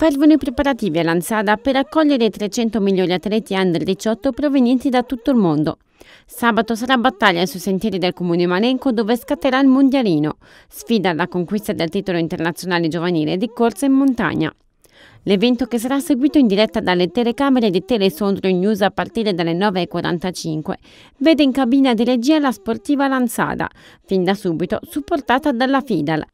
Fervono i preparativi all'Ansada per accogliere 300 migliori atleti under 18 provenienti da tutto il mondo. Sabato sarà battaglia sui sentieri del comune Malenco dove scatterà il Mondialino, sfida alla conquista del titolo internazionale giovanile di corsa in montagna. L'evento che sarà seguito in diretta dalle telecamere di Telesondro News a partire dalle 9.45 vede in cabina di regia la sportiva Lansada, fin da subito supportata dalla Fidal,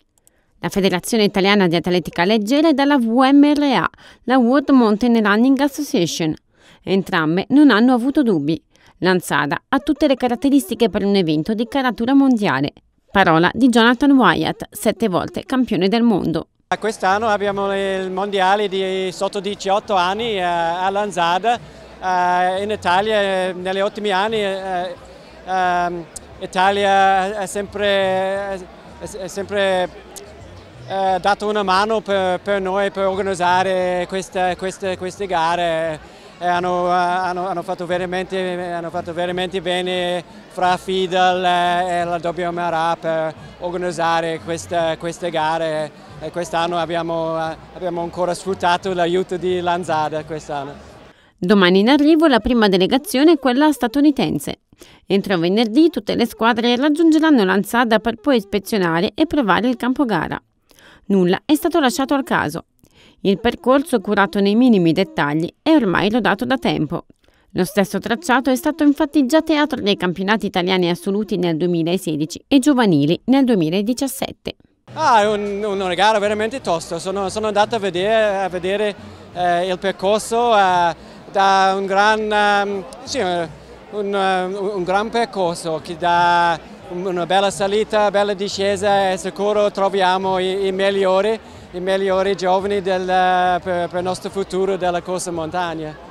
la Federazione Italiana di Atletica Leggera e dalla WMRA, la World Mountain Running Association. Entrambe non hanno avuto dubbi. Lansada ha tutte le caratteristiche per un evento di caratura mondiale. Parola di Jonathan Wyatt, sette volte campione del mondo. Quest'anno abbiamo il mondiale di sotto 18 anni eh, a Lanzada. Eh, in Italia eh, negli ultimi anni l'Italia ehm, è sempre, è sempre eh, dato una mano per, per noi per organizzare queste, queste, queste gare. Eh, hanno, eh, hanno, hanno, fatto hanno, fatto veramente, bene fra Fidel e la WMRA per organizzare queste, queste gare e quest'anno abbiamo, eh, abbiamo ancora sfruttato l'aiuto di Lanzada quest'anno. Domani in arrivo la prima delegazione è quella statunitense. Entro venerdì tutte le squadre raggiungeranno Lanzada per poi ispezionare e provare il campo gara. Nulla è stato lasciato al caso. Il percorso curato nei minimi dettagli è ormai lodato da tempo. Lo stesso tracciato è stato infatti già teatro dei campionati italiani assoluti nel 2016 e giovanili nel 2017. Ah, è un, una gara veramente tosto. sono, sono andato a vedere, a vedere eh, il percorso eh, da un gran, eh, sì, un, un gran percorso che da una bella salita, una bella discesa e sicuro troviamo i, i migliori, i migliori giovani del, eh, per, per il nostro futuro della corsa montagna.